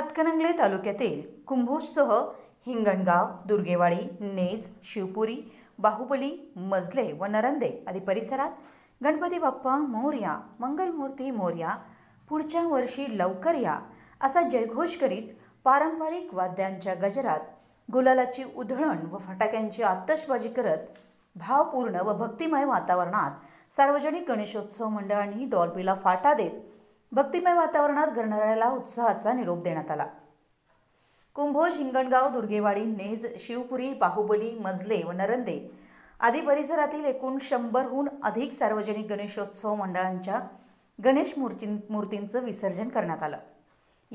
हातकणंगले तालुक्यातील कुंभोजसह हिंगणगाव दुर्गेवाडी नेज शिवपुरी बाहुबली मजले व नरंदे आदी परिसरात गणपती बाप्पा मोर्या मंगलमूर्ती मोर्या पुढच्या वर्षी लवकर या असा जयघोष करीत पारंपरिक वाद्यांच्या गजरात गुलालाची उधळण व फटाक्यांची आतषबाजी करत भावपूर्ण व भक्तिमय वातावरणात सार्वजनिक गणेशोत्सव मंडळांनी डॉल्बीला फाटा देत भक्तिमय वातावरणात गणरायाला उत्साहाचा निरोप देण्यात आला कुंभोज हिंगणगाव दुर्गेवाडी नेज शिवपुरी बाहुबली मजले व नरंदे आदी परिसरातील एकूण शंभरहून अधिक सार्वजनिक गणेशोत्सव मंडळांच्या गणेश मूर्ती मूर्तींचं विसर्जन करण्यात आलं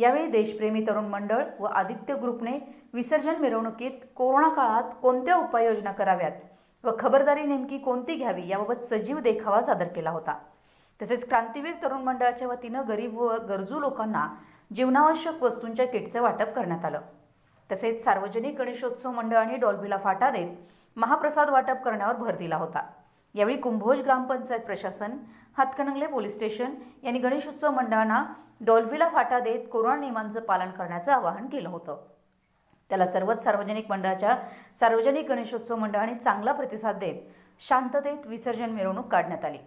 यावेळी देशप्रेमी तरुण मंडळ व आदित्य ग्रुपने विसर्जन मिरवणुकीत कोरोना काळात कोणत्या उपाययोजना कराव्यात व खबरदारी नेमकी कोणती घ्यावी याबाबत सजीव देखावा सादर केला होता तसेच क्रांतीवीर तरुण मंडळाच्या वतीनं गरीब व गरजू लोकांना जीवनावश्यक वस्तूंच्या किटचं वाटप करण्यात आलं तसेच सार्वजनिक गणेशोत्सव मंडळाने डॉल्बीला फाटा देत महाप्रसाद वाटप करण्यावर भर दिला होता यावेळी कुंभोज ग्रामपंचायत प्रशासन हातकणंगले पोलीस स्टेशन यांनी गणेशोत्सव मंडळांना डॉल्बीला फाटा देत कोरोना नियमांचं पालन करण्याचं आवाहन केलं होतं त्याला सर्वच सार्वजनिक मंडळाच्या सार्वजनिक गणेशोत्सव मंडळाने चांगला प्रतिसाद देत शांततेत विसर्जन मिरवणूक काढण्यात आली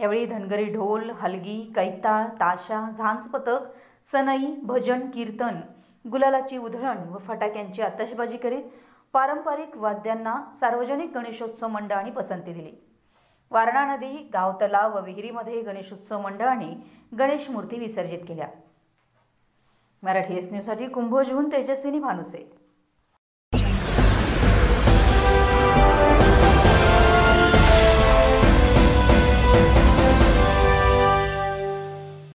यावेळी धनगरी ढोल हलगी कैताळ ताशा झांज पथक सनई भजन कीर्तन गुलालाची उधळण व फटाक्यांची आतषबाजी करीत पारंपरिक वाद्यांना सार्वजनिक गणेशोत्सव मंडळांनी पसंती दिली वारणा नदी गाव तलाव व विहिरीमध्ये गणेशोत्सव मंडळाने गणेश मूर्ती विसर्जित केल्या मराठी एस न्यूजसाठी कुंभोजहून तेजस्विनी भानुसे